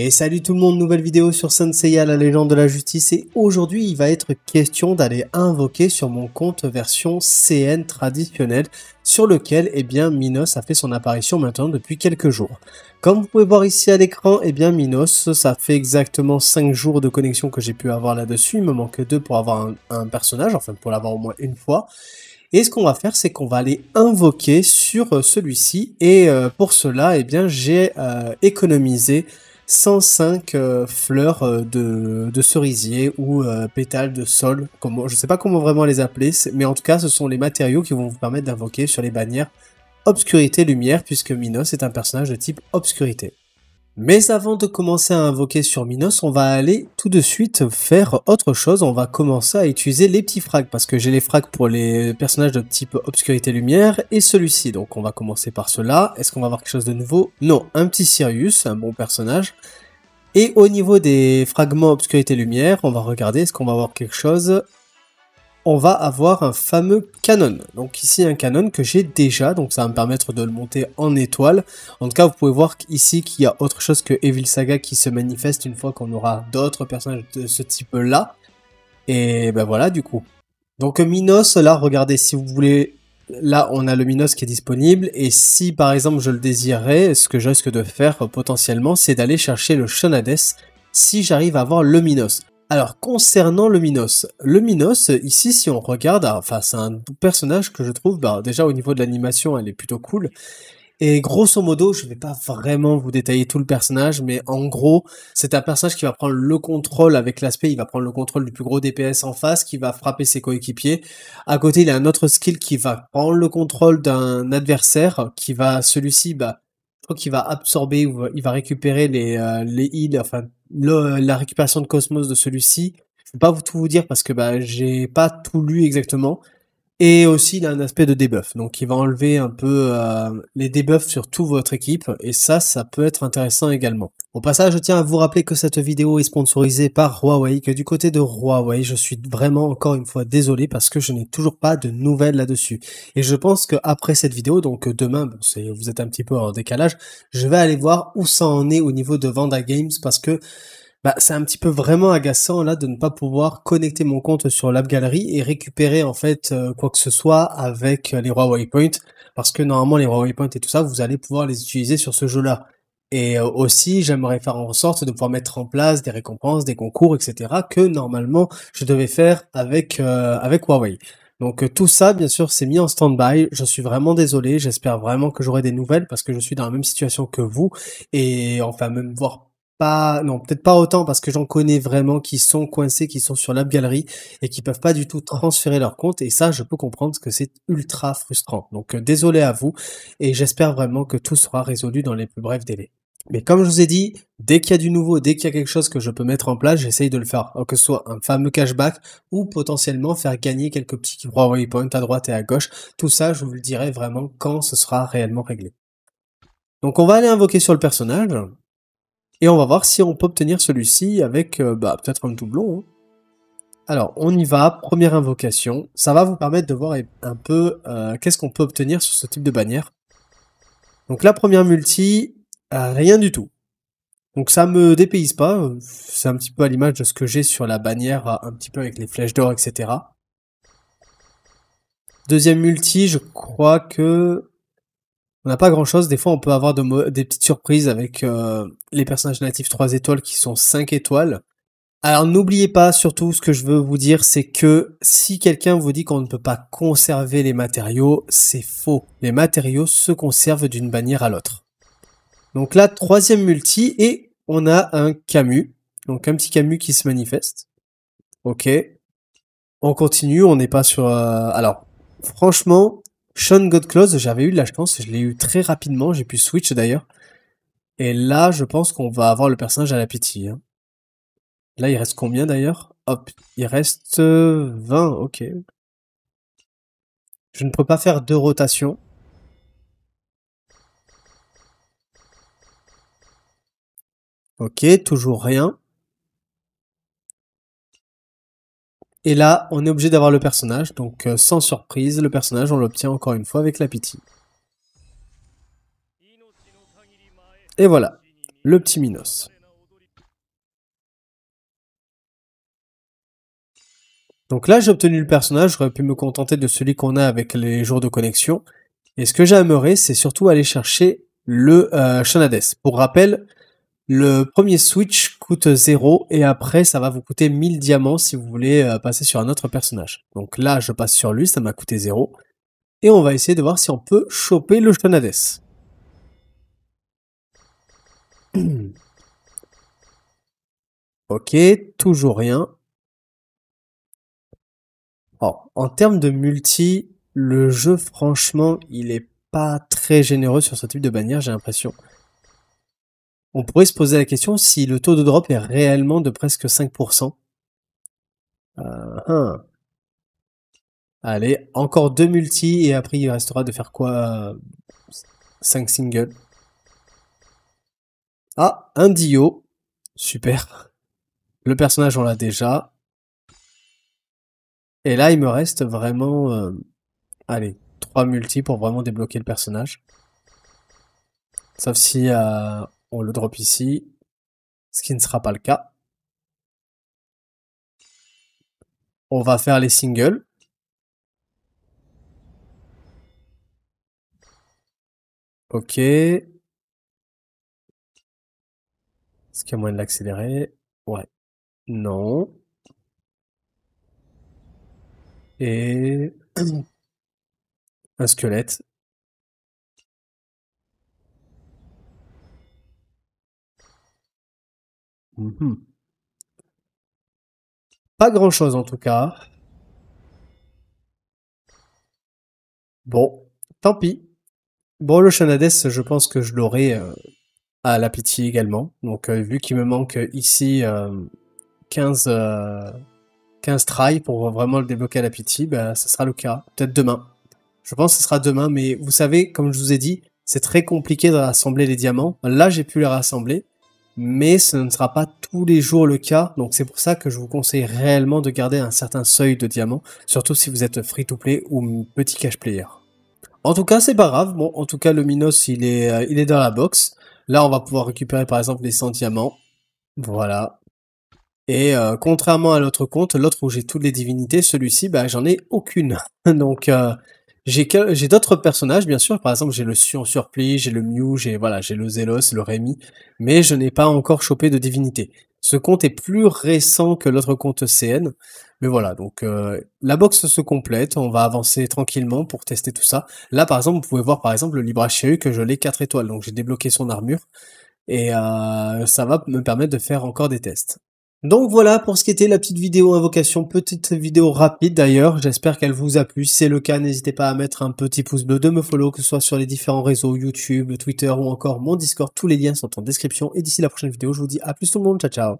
Et salut tout le monde, nouvelle vidéo sur Senseiya, la légende de la justice, et aujourd'hui il va être question d'aller invoquer sur mon compte version CN traditionnelle, sur lequel eh bien, Minos a fait son apparition maintenant depuis quelques jours. Comme vous pouvez voir ici à l'écran, eh bien Minos, ça fait exactement 5 jours de connexion que j'ai pu avoir là-dessus, il me manque 2 pour avoir un, personnage, enfin pour l'avoir au moins une fois, et ce qu'on va faire, c'est qu'on va aller invoquer sur euh, celui-ci. Et euh, pour cela, eh bien, j'ai euh, économisé 105 euh, fleurs euh, de, cerisier ou euh, pétales de sol. Comment, je ne sais pas comment vraiment les appeler, mais en tout cas, ce sont les matériaux qui vont vous permettre d'invoquer sur les bannières obscurité-lumière, puisque Minos est un personnage de type obscurité. Mais avant de commencer à invoquer sur Minos, on va aller tout de suite faire autre chose. On va commencer à utiliser les petits frags parce que j'ai les frags pour les personnages de type obscurité lumière et celui-ci. Donc on va commencer par cela. Est-ce qu'on va avoir quelque chose de nouveau Non, un petit Sirius, un bon personnage. Et au niveau des fragments obscurité lumière, on va regarder est-ce qu'on va avoir quelque chose on va avoir un fameux canon. Donc ici un canon que j'ai déjà, donc ça va me permettre de le monter en étoile. En tout cas, vous pouvez voir ici qu'il y a autre chose que Evil Saga qui se manifeste une fois qu'on aura d'autres personnages de ce type-là. Et ben voilà, du coup. Donc Minos, là, regardez, si vous voulez... Là, on a le Minos qui est disponible, et si par exemple je le désirais, ce que je risque de faire potentiellement, c'est d'aller chercher le Shonades si j'arrive à avoir le Minos. Alors, concernant le Minos. Le Minos, ici, si on regarde, hein, enfin, c'est un personnage que je trouve, bah, déjà au niveau de l'animation, elle est plutôt cool. Et grosso modo, je vais pas vraiment vous détailler tout le personnage, mais en gros, c'est un personnage qui va prendre le contrôle avec l'aspect, il va prendre le contrôle du plus gros DPS en face, qui va frapper ses coéquipiers. À côté, il a un autre skill qui va prendre le contrôle d'un adversaire, qui va celui-ci bah, crois qu'il va absorber il va récupérer les, euh, les heals, enfin la récupération de Cosmos de celui-ci. Je ne peux pas tout vous dire parce que bah, j'ai pas tout lu exactement, et aussi, il un aspect de debuff. Donc, il va enlever un peu euh, les debuffs sur toute votre équipe. Et ça, ça peut être intéressant également. Au passage, je tiens à vous rappeler que cette vidéo est sponsorisée par Huawei. Que du côté de Huawei, je suis vraiment encore une fois désolé parce que je n'ai toujours pas de nouvelles là-dessus. Et je pense qu'après cette vidéo, donc demain, bon, vous êtes un petit peu en décalage, je vais aller voir où ça en est au niveau de Vanda Games parce que bah, c'est un petit peu vraiment agaçant là de ne pas pouvoir connecter mon compte sur l'App Galerie et récupérer en fait euh, quoi que ce soit avec euh, les Huawei Points parce que normalement les Huawei Points et tout ça, vous allez pouvoir les utiliser sur ce jeu-là. Et euh, aussi, j'aimerais faire en sorte de pouvoir mettre en place des récompenses, des concours, etc. que normalement je devais faire avec avec Huawei. Donc tout ça, bien sûr, c'est mis en stand-by. Je suis vraiment désolé. J'espère vraiment que j'aurai des nouvelles parce que je suis dans la même situation que vous et enfin même voir pas, non, peut-être pas autant parce que j'en connais vraiment qui sont coincés, qui sont sur la galerie et qui peuvent pas du tout transférer leur compte. Et ça, je peux comprendre que c'est ultra frustrant. Donc, euh, désolé à vous et j'espère vraiment que tout sera résolu dans les plus brefs délais. Mais comme je vous ai dit, dès qu'il y a du nouveau, dès qu'il y a quelque chose que je peux mettre en place, j'essaye de le faire. que ce soit un fameux cashback ou potentiellement faire gagner quelques petits Points à droite et à gauche. Tout ça, je vous le dirai vraiment quand ce sera réellement réglé. Donc on va aller invoquer sur le personnage. Et on va voir si on peut obtenir celui-ci avec euh, bah, peut-être un doublon. Hein. Alors, on y va, première invocation. Ça va vous permettre de voir un peu euh, qu'est-ce qu'on peut obtenir sur ce type de bannière. Donc la première multi, euh, rien du tout. Donc ça me dépayse pas, c'est un petit peu à l'image de ce que j'ai sur la bannière, un petit peu avec les flèches d'or, etc. Deuxième multi, je crois que on n'a pas grand chose. Des fois, on peut avoir de des petites surprises avec euh, les personnages natifs 3 étoiles qui sont 5 étoiles. Alors n'oubliez pas surtout ce que je veux vous dire, c'est que si quelqu'un vous dit qu'on ne peut pas conserver les matériaux, c'est faux. Les matériaux se conservent d'une bannière à l'autre. Donc là, troisième multi, et on a un Camus. Donc un petit Camus qui se manifeste. Ok. On continue, on n'est pas sur... Euh, alors, franchement, Sean close, j'avais eu de la chance, je l'ai eu très rapidement, j'ai pu switch d'ailleurs. Et là, je pense qu'on va avoir le personnage à la pitié. Hein. Là, il reste combien d'ailleurs Hop, il reste 20, euh, ok. Je ne peux pas faire deux rotations. Ok, toujours rien. Et là, on est obligé d'avoir le personnage, donc euh, sans surprise, le personnage, on l'obtient encore une fois avec la pitié. Et voilà, le petit Minos. Donc là, j'ai obtenu le personnage, j'aurais pu me contenter de celui qu'on a avec les jours de connexion. Et ce que j'aimerais, c'est surtout aller chercher le euh, Shanades, Pour rappel, le premier switch coûte 0 et après ça va vous coûter 1000 diamants si vous voulez euh, passer sur un autre personnage. Donc là je passe sur lui, ça m'a coûté 0. Et on va essayer de voir si on peut choper le Shonades. ok, toujours rien. Oh, en termes de multi, le jeu franchement il est pas très généreux sur ce type de bannière j'ai l'impression on pourrait se poser la question si le taux de drop est réellement de presque 5%. Ah, ah. Allez, encore deux multi et après il restera de faire quoi 5 euh, singles. Ah, un Dio. Super. Le personnage on l'a déjà. Et là il me reste vraiment... Euh, allez, 3 multi pour vraiment débloquer le personnage. Sauf si euh, on le drop ici, ce qui ne sera pas le cas. On va faire les singles. Ok. Est-ce qu'il y a moyen de l'accélérer Ouais. Non. Et un squelette. Mhm. Pas grand-chose en tout cas. Bon, tant pis. Bon, le Shanades, je pense que je l'aurai euh, à l'appétit également. Donc, euh, vu qu'il me manque euh, ici 15, 15 tries pour vraiment le débloquer à l'appétit, bah, ce sera le cas. Peut-être demain. Je pense que ce sera demain, mais vous savez, comme je vous ai dit, c'est très compliqué de rassembler les diamants. Là, j'ai pu les rassembler mais ce ne sera pas tous les jours le cas. Donc c'est pour ça que je vous conseille réellement de garder un certain seuil de diamants, surtout si vous êtes free-to-play ou petit cash player. En tout cas, c'est pas grave. Bon, en tout cas, le Minos, il est, euh, il est dans la box. Là, on va pouvoir récupérer par exemple les 100 diamants. Voilà. Et euh, contrairement à l'autre compte, l'autre où j'ai toutes les divinités, celui-ci, bah, j'en ai aucune. Donc, euh, j'ai j'ai d'autres personnages bien sûr. Par exemple, j'ai le Sion Surplis, j'ai le Mew, j'ai voilà, j'ai le Zelos, le Rémi, mais je n'ai pas encore chopé de divinité. Ce compte est plus récent que l'autre compte CN, mais voilà. Donc euh, la box se complète, on va avancer tranquillement pour tester tout ça. Là par exemple, vous pouvez voir par exemple le Libracheu que je l'ai 4 étoiles, donc j'ai débloqué son armure et euh, ça va me permettre de faire encore des tests. Donc voilà pour ce qui était la petite vidéo invocation, petite vidéo rapide d'ailleurs, j'espère qu'elle vous a plu, si c'est le cas n'hésitez pas à mettre un petit pouce bleu, de me follow, que ce soit sur les différents réseaux, YouTube, Twitter ou encore mon Discord, tous les liens sont en description, et d'ici la prochaine vidéo je vous dis à plus tout le monde, ciao ciao